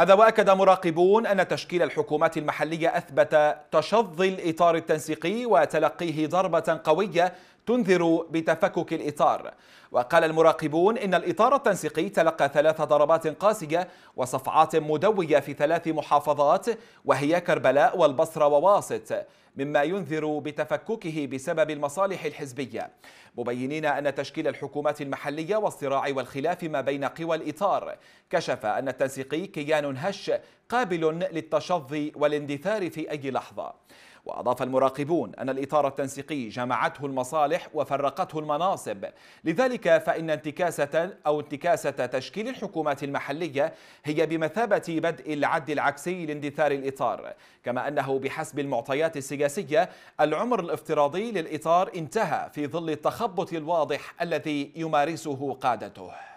هذا واكد مراقبون ان تشكيل الحكومات المحليه اثبت تشظي الاطار التنسيقي وتلقيه ضربه قويه تنذر بتفكك الإطار وقال المراقبون إن الإطار التنسيقي تلقى ثلاث ضربات قاسية وصفعات مدوية في ثلاث محافظات وهي كربلاء والبصرة وواسط مما ينذر بتفككه بسبب المصالح الحزبية مبينين أن تشكيل الحكومات المحلية والصراع والخلاف ما بين قوى الإطار كشف أن التنسيقي كيان هش قابل للتشظي والاندثار في أي لحظة وأضاف المراقبون أن الإطار التنسيقي جمعته المصالح وفرقته المناصب لذلك فإن انتكاسة أو انتكاسة تشكيل الحكومات المحلية هي بمثابة بدء العد العكسي لاندثار الإطار كما أنه بحسب المعطيات السياسية العمر الافتراضي للإطار انتهى في ظل التخبط الواضح الذي يمارسه قادته